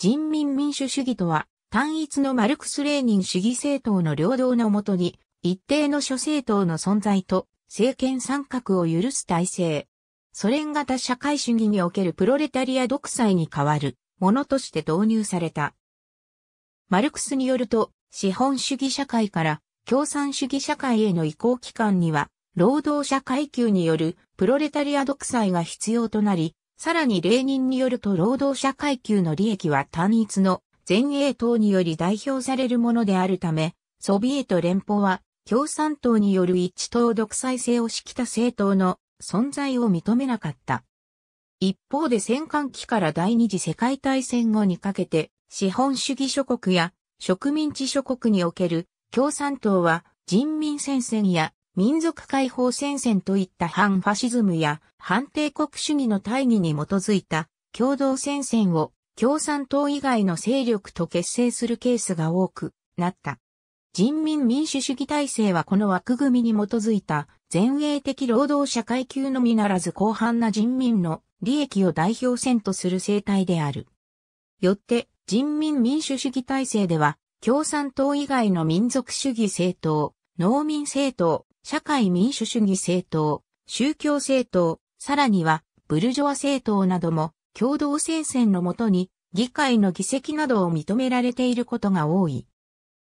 人民民主主義とは、単一のマルクス・レーニン主義政党の領導のもとに、一定の諸政党の存在と政権参画を許す体制。ソ連型社会主義におけるプロレタリア独裁に代わるものとして導入された。マルクスによると、資本主義社会から共産主義社会への移行期間には、労働者階級によるプロレタリア独裁が必要となり、さらに例人によると労働者階級の利益は単一の前衛党により代表されるものであるため、ソビエト連邦は共産党による一致党独裁制を敷きた政党の存在を認めなかった。一方で戦艦期から第二次世界大戦後にかけて資本主義諸国や植民地諸国における共産党は人民戦線や民族解放戦線といった反ファシズムや反帝国主義の大義に基づいた共同戦線を共産党以外の勢力と結成するケースが多くなった。人民民主主義体制はこの枠組みに基づいた前衛的労働者階級のみならず広範な人民の利益を代表戦とする政体である。よって人民民主主義体制では共産党以外の民族主義政党、農民政党、社会民主主義政党、宗教政党、さらにはブルジョア政党なども共同戦線のもとに議会の議席などを認められていることが多い。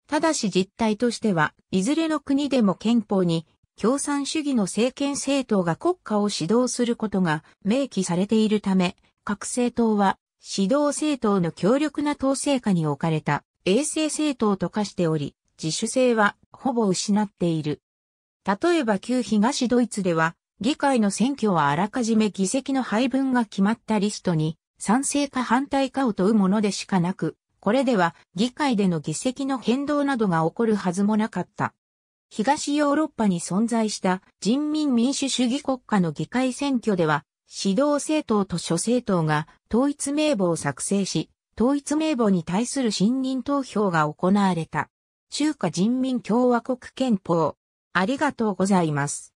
ただし実態としては、いずれの国でも憲法に共産主義の政権政党が国家を指導することが明記されているため、各政党は指導政党の強力な統制下に置かれた衛生政党と化しており、自主性はほぼ失っている。例えば旧東ドイツでは、議会の選挙はあらかじめ議席の配分が決まったリストに、賛成か反対かを問うものでしかなく、これでは議会での議席の変動などが起こるはずもなかった。東ヨーロッパに存在した人民民主主義国家の議会選挙では、指導政党と諸政党が統一名簿を作成し、統一名簿に対する信任投票が行われた。中華人民共和国憲法ありがとうございます。